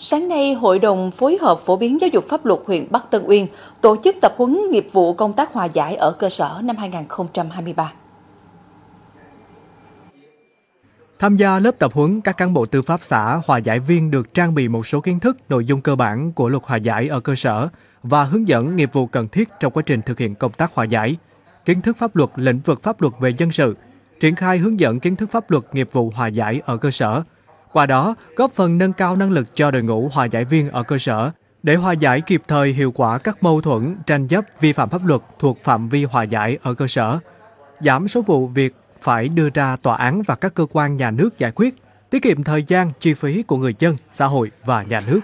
Sáng nay, Hội đồng phối hợp phổ biến giáo dục pháp luật huyện Bắc Tân Uyên tổ chức tập huấn nghiệp vụ công tác hòa giải ở cơ sở năm 2023. Tham gia lớp tập huấn, các cán bộ tư pháp xã, hòa giải viên được trang bị một số kiến thức, nội dung cơ bản của luật hòa giải ở cơ sở và hướng dẫn nghiệp vụ cần thiết trong quá trình thực hiện công tác hòa giải, kiến thức pháp luật lĩnh vực pháp luật về dân sự, triển khai hướng dẫn kiến thức pháp luật nghiệp vụ hòa giải ở cơ sở, qua đó góp phần nâng cao năng lực cho đội ngũ hòa giải viên ở cơ sở để hòa giải kịp thời hiệu quả các mâu thuẫn, tranh chấp, vi phạm pháp luật thuộc phạm vi hòa giải ở cơ sở, giảm số vụ việc phải đưa ra tòa án và các cơ quan nhà nước giải quyết, tiết kiệm thời gian, chi phí của người dân, xã hội và nhà nước.